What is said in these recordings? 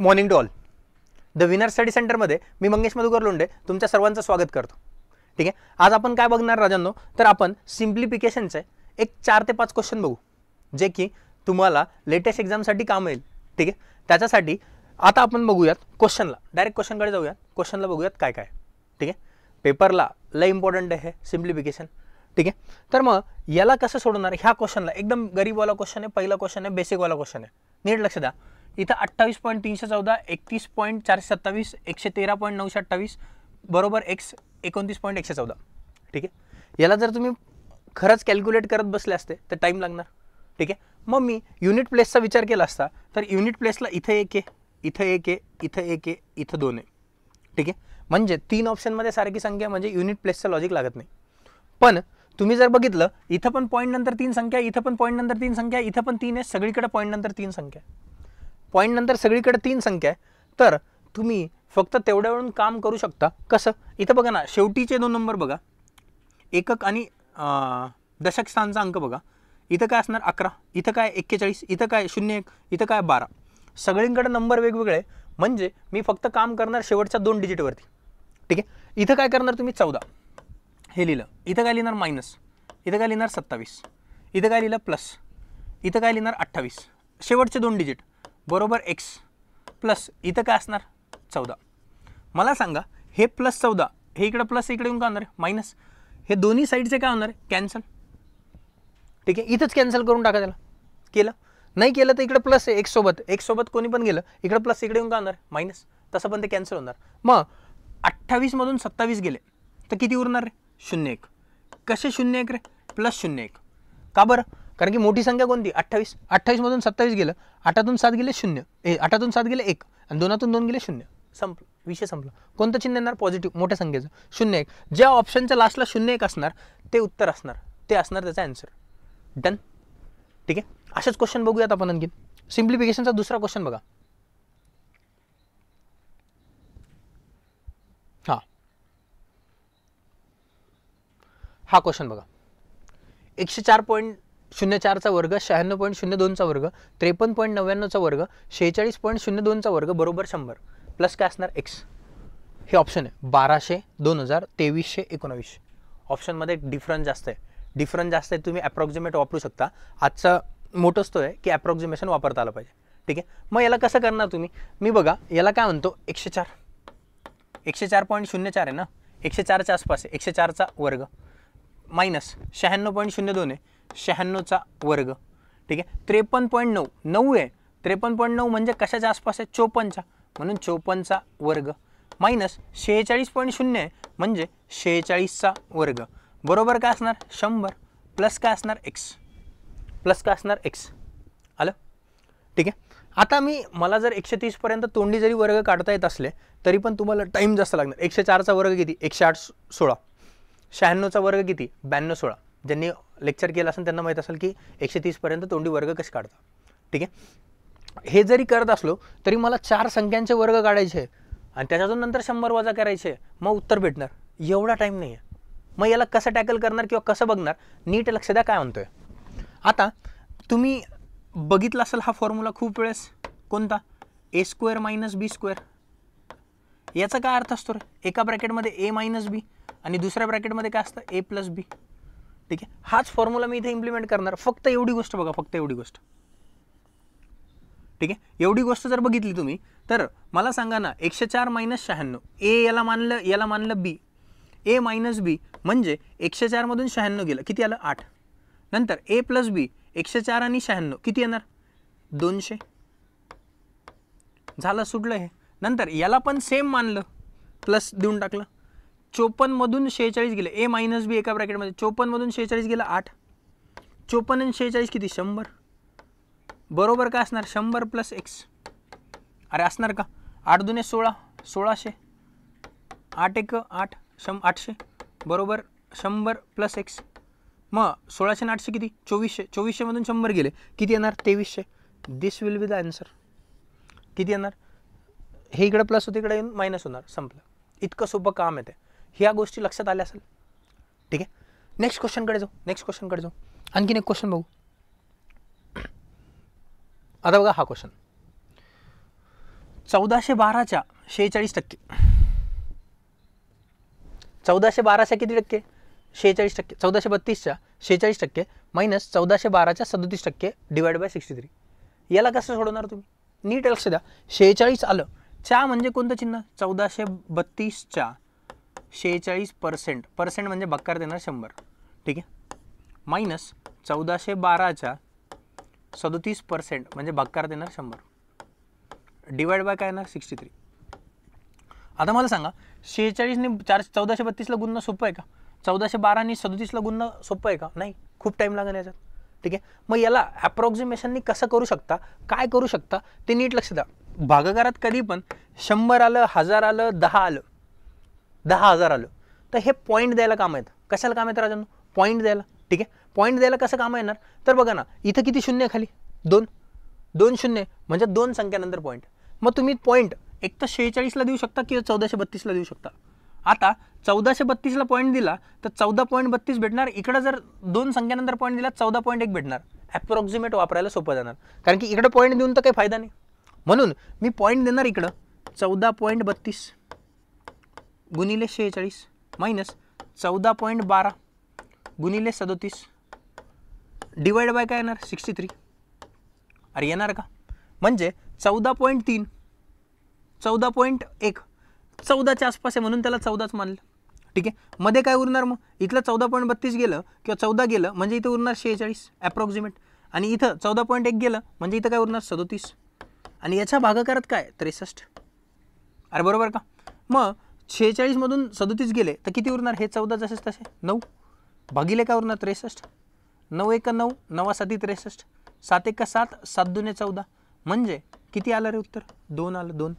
morning to all the winner study सेंटरमध्ये मी मंगेश मधुकर लोंडे तुमच्या सर्वांचं स्वागत करतो ठीक आहे आज आपण काय बघणार राजांनो तर आपण सिम्प्लिफिकेशनचे एक चार ते पाच क्वेश्चन बघू जे की तुम्हाला लेटेस्ट एक्झामसाठी काम येईल ठीक आहे त्याच्यासाठी आता आपण बघूयात क्वेश्चनला डायरेक्ट क्वेश्चनकडे जाऊयात क्वेश्चनला बघूयात काय काय ठीक आहे पेपरला लय इम्पॉर्टंट आहे सिम्प्लिफिकेशन ठीक आहे तर मग याला कसं सोडवणार ह्या क्वेश्चनला एकदम गरीबवाला क्वेश्चन आहे पहिला क्वेश्चन आहे बेसिकवाला क्वेश्चन आहे नीट लक्ष द्या इथं अठ्ठावीस पॉईंट तीनशे चौदा एकतीस पॉईंट चारशे सत्तावीस एकशे तेरा पॉईंट नऊशे अठ्ठावीस बरोबर एक्स एकोणतीस पॉईंट एकशे चौदा ठीक आहे याला जर तुम्ही खरंच कॅल्क्युलेट करत बसले असते तर टाईम लागणार ठीक आहे मग मी युनिट प्लेसचा विचार केला असता तर युनिट प्लेसला इथं एक आहे इथं एक आहे इथं एक आहे इथं दोन आहे ठीक आहे म्हणजे तीन ऑप्शनमध्ये सारखी संख्या म्हणजे युनिट प्लेसचं लॉजिक लागत नाही पण तुम्ही जर बघितलं इथं पण पॉईंट नंतर तीन संख्या इथं पण पॉईंट नंतर तीन संख्या इथं पण तीन आहे सगळीकडे पॉईंट नंतर तीन संख्या पॉईंट नंतर सगळीकडे तीन संख्या आहे तर तुम्ही फक्त तेवढ्यावरून काम करू शकता कसं इथं बघा ना शेवटीचे दोन नंबर बघा एकक आणि दशक स्थानचा अंक बघा इथं काय असणार अकरा इथं काय एक्केचाळीस इथं काय शून्य एक इथं काय बारा सगळींकडे नंबर वेगवेगळे म्हणजे मी फक्त काम करणार शेवटच्या दोन डिजिटवरती ठीक आहे इथं काय करणार तुम्ही चौदा हे लिहिलं इथं काय लिहिणार मायनस इथं काय लिहिणार सत्तावीस इथं काय लिहिलं प्लस इथं काय लिहिणार अठ्ठावीस शेवटचे दोन डिजिट बरोबर एक्स प्लस इथं काय असणार चौदा मला सांगा हे प्लस चौदा हे इकडं प्लस इकडे येऊन का होणार आहे मायनस हे दोन्ही साईडचे काय होणार आहे कॅन्सल ठीक आहे इथंच कॅन्सल करून टाका त्याला केलं नाही केलं तर इकडे प्लस आहे एक्ससोबत एक्ससोबत कोणी पण गेलं इकडं प्लस इकडे येऊन का होणार मायनस तसं पण ते कॅन्सल होणार मग अठ्ठावीसमधून सत्तावीस गेले तर किती उरणार रे शून्य एक कसे शून्य एक रे प्लस शून्य एक का बरं कारण की मोठी संख्या कोणती अठ्ठावीस अठ्ठावीसमधून सत्तावीस गेलं आठातून सात गेले शून्य ए आठातून सात गेले एक आणि दोनातून दोन गेले शून्य संपलं विषय संपला कोणतं चिन्ह येणार पॉझिटिव्ह मोठ्या संख्येचं शून्य एक ज्या ऑप्शनच्या लास्टला शून्य एक असणार ते उत्तर असणार ते असणार त्याचा आन्सर डन ठीक आहे असेच क्वेश्चन बघूयात आपण आणखी सिम्प्लिफिकेशनचा दुसरा क्वेश्चन बघा हां हा क्वेश्चन बघा एकशे चार पॉईंट शून्य चारचा वर्ग शहाण्णव पॉईंट शून्य दोनचा वर्ग त्रेपन्न पॉईंट नव्याण्णवचा वर्ग शेहेचाळीस पॉईंट शून्य दोनचा वर्ग बरोबर शंभर प्लस काय असणार एक्स हे ऑप्शन आहे बाराशे दोन हजार तेवीसशे एकोणावीसशे ऑप्शनमध्ये डिफरन्स जास्त आहे डिफरन्स जास्त आहे तुम्ही ॲप्रॉक्झिमेट वापरू शकता आजचा मोठंच तो आहे की ॲप्रॉक्झिमेशन वापरता आलं पाहिजे ठीक आहे मग याला कसं करणार तुम्ही मी बघा याला काय म्हणतो एकशे चार एकशे चार पॉईंट शून्य चार आहे ना एकशे चारच्या आसपास आहे एकशे चारचा वर्ग मायनस शहाण्णव पॉईंट शून्य दोन आहे शहाण्णवचा वर्ग ठीक आहे त्रेपन्न पॉईंट नऊ नऊ आहे त्रेपन्न पॉईंट नऊ म्हणजे कशाच्या आसपास आहे चोपन्नचा म्हणून चोपन्नचा वर्ग मायनस शेहेचाळीस पॉईंट शून्य आहे म्हणजे शेहेचाळीसचा वर्ग बरोबर का असणार शंभर प्लस का असणार एक्स प्लस का असणार एक्स आलं ठीक आहे आता मी मला जर एकशे तीसपर्यंत तोंडी जरी वर्ग काढता येत असले तरी पण तुम्हाला टाईम जास्त लागणार एकशे चारचा वर्ग किती एकशे आठ सोळा शहाण्णवचा वर्ग किती ब्याण्णव सोळा ज्यांनी लेक्चर केलं असेल त्यांना माहीत असेल की एकशे तीसपर्यंत तोंडी वर्ग कसे काढतात ठीक आहे हे जरी करत असलो तरी मला चार संख्यांचे वर्ग काढायचे आणि त्याच्यातून नंतर शंभर वजा करायचे मग उत्तर भेटणार एवढा टाईम नाही आहे मग याला कसं टॅकल करणार किंवा कसं बघणार नीट लक्ष द्या काय म्हणतोय आता तुम्ही बघितला असेल हा फॉर्म्युला खूप वेळेस कोणता A square minus B square याचा काय अर्थ असतो रे एका ब्रॅकेटमध्ये ए मायनस बी आणि दुसऱ्या ब्रॅकेटमध्ये काय असतं ए प्लस बी ठीक आहे हाच फॉर्म्युला मी इथे इम्प्लिमेंट करणार फक्त एवढी गोष्ट बघा फक्त एवढी गोष्ट ठीक आहे एवढी गोष्ट जर बघितली तुम्ही तर मला सांगा ना एकशे चार मायनस शहाण्णव ए याला मानलं याला मानलं बी ए मायनस बी म्हणजे एकशे चारमधून शहाण्णव गेलं किती आलं आठ नंतर ए प्लस बी एकशे चार आणि शहाण्णव किती येणार दोनशे झालं सुटलं हे नंतर याला पण सेम मानलं प्लस देऊन टाकलं चोपन्नमधून शेहेचाळीस गेले ए मायनस बी एका ब्रॅकेटमध्ये चोपन्नमधून शेहेचाळीस गेला आठ चोपन्न आणि शेहेचाळीस किती शंभर बरोबर का असणार शंभर प्लस एक्स अरे असणार का आठ दुने सोळा सोळाशे आठ एक आठ शं आठशे बरोबर शंभर प्लस एक्स मग सोळाशे आणि आठशे किती चोवीसशे चोवीसशेमधून शंभर गेले किती येणार तेवीसशे this will be the answer किती येणार हे इकडं प्लस होते इकडे येऊन मायनस होणार संपलं इतकं सोपं काम येते ह्या गोष्टी लक्षात आल्या असेल ठीक आहे नेक्स्ट क्वेश्चनकडे जाऊ नेक्स्ट क्वेश्चनकडे जाऊ आणखीन एक क्वेश्चन बघू आता बघा हा क्वेश्चन चौदाशे बाराच्या शेहेचाळीस टक्के चौदाशे बाराच्या किती टक्के शेहेचाळीस टक्के चौदाशे बत्तीसच्या शेहेचाळीस टक्के मायनस चौदाशे बाराच्या सदतीस टक्के डिवाइड बाय सिक्स्टी थ्री याला कसं सोडवणार तुम्ही नीट लक्ष द्या शेहेचाळीस आलं च्या म्हणजे कोणतं चिन्ह चौदाशे बत्तीसच्या शेहेचाळीस पर्सेंट पर्सेंट म्हणजे बक्कार देणार शंभर ठीक आहे मायनस चौदाशे बाराच्या सदोतीस पर्सेंट म्हणजे बक्कार देणार शंभर डिवाइड बाय काय येणार सिक्स्टी थ्री आता मला सांगा शेहेचाळीसने चार चौदाशे बत्तीसला गुन्हा सोपं आहे का चौदाशे बारा आणि सदोतीसला गुन्हा सोपं आहे का नाही खूप टाईम लागेल याच्यात ठीक आहे मग याला ॲप्रॉक्झिमेशननी कसं करू शकता काय करू शकता ते नीट लक्ष द्या भागाकारात कधी पण शंभर आलं हजार आलं दहा आलं दहा हजार आलो तर हे पॉईंट द्यायला काम आहेत कशाला काम आहेत राजांनो पॉईंट द्यायला ठीक आहे पॉईंट द्यायला कसं काम येणार तर बघा ना इथं किती शून्य खाली दोन दोन शून्य म्हणजे दोन संख्यानंतर पॉईंट मग तुम्ही पॉईंट एक तर शेहेचाळीसला देऊ शकता किंवा चौदाशे बत्तीसला देऊ शकता आता चौदाशे बत्तीसला पॉईंट दिला तर चौदा पॉईंट बत्तीस भेटणार इकडं जर दोन संख्यानंतर पॉईंट दिला चौदा पॉईंट एक भेटणार ॲप्रॉक्झिमेट वापरायला सोपं जाणार कारण की इकडं पॉईंट देऊन तर काही फायदा नाही म्हणून मी पॉईंट देणार इकडं चौदा पॉईंट बत्तीस गुणिले शेहेचाळीस मायनस चौदा पॉईंट बारा गुणिले सदोतीस डिवाइड बाय काय येणार सिक्स्टी थ्री अरे येणार का म्हणजे चौदा पॉईंट तीन चौदा पॉईंट एक चौदाच्या आसपास आहे म्हणून त्याला चौदाच मानलं ठीक आहे मध्ये काय उरणार मग इथलं चौदा पॉईंट बत्तीस गेलं किंवा चौदा गेलं म्हणजे इथं उरणार शेहेचाळीस ॲप्रॉक्झिमेट आणि इथं चौदा पॉईंट एक गेलं म्हणजे इथं काय उरणार सदोतीस आणि याच्या भागाकारात काय त्रेसष्ट अरे बरोबर का मग शेहेचाळीसमधून सदोतीस गेले तर किती उरणार हे चौदा जसेच तसे नऊ भागिले का उरणार त्रेसष्ट नऊ एक नऊ नवा साती त्रेसष्ट सात एक सात सात दुने चौदा म्हणजे किती आलं रे उत्तर दोन आलं दोन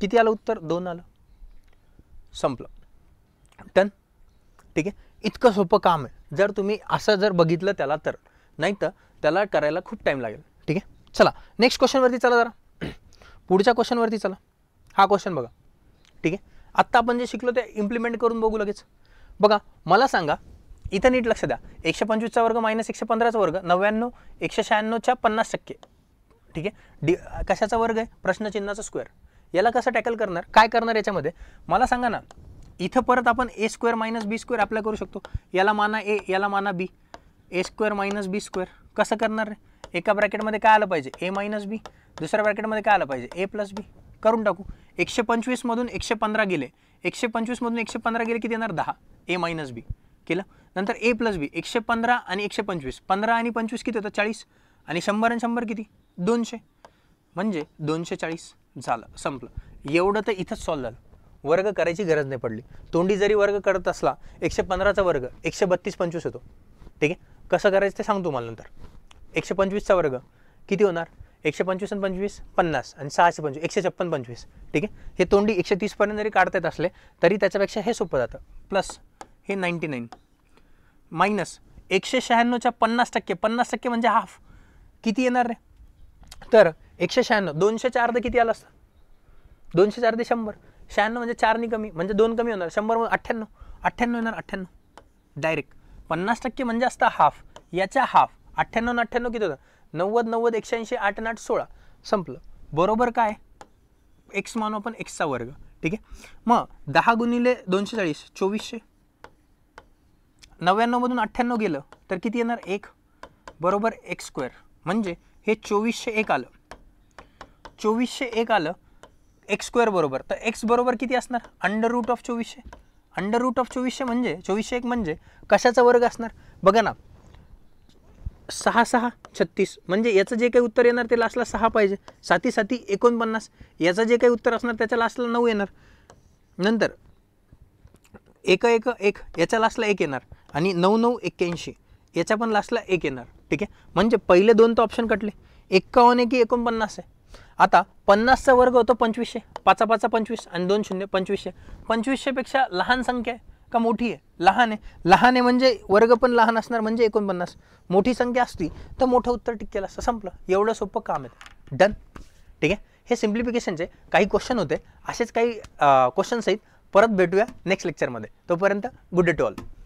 किती आलं उत्तर दोन आलं संपलं टन ठीक आहे इतकं सोपं काम आहे जर तुम्ही असं जर बघितलं त्याला तर नाही तर त्याला करायला खूप टाईम लागेल ठीक आहे चला नेक्स्ट क्वेश्चनवरती चला जरा पुढच्या क्वेश्चनवरती चला हा क्वेश्चन बघा ठीक आहे आत्ता आपण जे शिकलो ते इम्प्लिमेंट करून बघू लगेच बघा मला सांगा इथं नीट लक्ष द्या एकशे पंचवीसचा वर्ग मायनस एकशे पंधराचा वर्ग नव्याण्णव एकशे शहाण्णवच्या पन्नास टक्के ठीक आहे डी कशाचा वर्ग आहे प्रश्नचिन्हाचा स्क्वेअर याला कसं टॅकल करणार काय करणार याच्यामध्ये मला सांगा ना इथं परत आपण A square minus B square apply करू शकतो याला माना ए याला माना B A square minus B square कसं करणार रे एका ब्रॅकेटमध्ये काय आलं पाहिजे ए मायनस बी दुसऱ्या ब्रॅकेटमध्ये काय आलं पाहिजे ए प्लस बी करून टाकू एकशे पंचवीसमधून एकशे पंधरा गेले एकशे पंचवीसमधून एकशे पंधरा गेले किती येणार दहा ए मायनस बी केलं नंतर ए प्लस बी एकशे पंधरा आणि एकशे पंचवीस पंधरा आणि पंचवीस किती होतं चाळीस आणि शंभर आणि शंभर किती दोनशे म्हणजे दोनशे चाळीस झालं संपलं एवढं तर इथंच सॉल्व्ह झालं वर्ग करायची गरज नाही पडली तोंडी जरी वर्ग करत असला एकशे पंधराचा वर्ग एकशे बत्तीस पंचवीस होतो ठीक आहे कसं करायचं ते सांगतो मला नंतर एकशे पंचवीसचा वर्ग किती होणार एकशे पंचवीस आणि पंचवीस पन्नास आणि सहाशे पंचवीस एकशे छप्पन पंचवीस ठीक आहे हे तोंडी एकशे तीसपर्यंत जरी काढता येत असले तरी त्याच्यापेक्षा हे सोपं जातं प्लस हे नाईन्टी नाईन मायनस एकशे शहाण्णवच्या पन्नास टक्के पन्नास टक्के म्हणजे हाफ किती येणार रे तर एकशे शहाण्णव दोनशे चार अर्ध किती आलं असतं दोनशे चार ते शंभर शहाण्णव म्हणजे चारनी कमी म्हणजे दोन कमी होणार शंभर म्हणजे अठ्ठ्याण्णव अठ्ठ्याण्णव येणार अठ्ठ्याण्णव डायरेक्ट पन्नास टक्के म्हणजे असतं हाफ याच्या हाफ अठ्ठ्याण्णव अठ्ठ्याण्णव किती होतं नव्वद नव्वद एकशे ऐंशी आठ आठ सोळा संपलं बरोबर काय एक्स मानू आपण एक्सचा वर्ग ठीक आहे मग दहा गुणिले दोनशे चाळीस चोवीसशे नव्याण्णवमधून अठ्ठ्याण्णव गेलं तर किती येणार एक बरोबर एक्स स्क्वेअर म्हणजे हे चोवीसशे एक आलं चोवीसशे एक आलं एक्स स्क्वेअर बरोबर तर एक्स बरोबर किती असणार अंडर रूट ऑफ चोवीसशे अंडर रूट ऑफ चोवीसशे म्हणजे चोवीसशे एक म्हणजे कशाचा वर्ग असणार बघा ना सहा सहा छत्तीस म्हणजे याचं जे काही उत्तर येणार ते लास्टला सहा पाहिजे साती साती एकोणपन्नास याचं जे काही उत्तर असणार त्याच्या लास्टला नऊ येणार नंतर एक एक एक याच्या लास्टला एक येणार आणि नऊ नऊ एक्क्याऐंशी याच्या पण लास्टला एक येणार ठीक आहे म्हणजे पहिले दोन तर ऑप्शन कटले एक्कावन्न एक की एकोणपन्नास आहे आता पन्नासचा वर्ग होतो पंचवीसशे पाचा पाचा पंचवीस आणि दोन शून्य पंचवीसशे पंचवीसशेपेक्षा लहान संख्या आहे का मोठी आहे लहान आहे लहान आहे म्हणजे वर्ग पण लहान असणार म्हणजे एकोणपन्नास मोठी संख्या असती तर मोठं उत्तर टिक केलं असं संपलं एवढं सोपं काम आहे डन ठीक आहे हे सिम्प्लिफिकेशनचे काही क्वेश्चन होते असेच काही क्वेश्चन्स आहेत परत भेटूया नेक्स्ट लेक्चरमध्ये तोपर्यंत गुड डे टू ऑल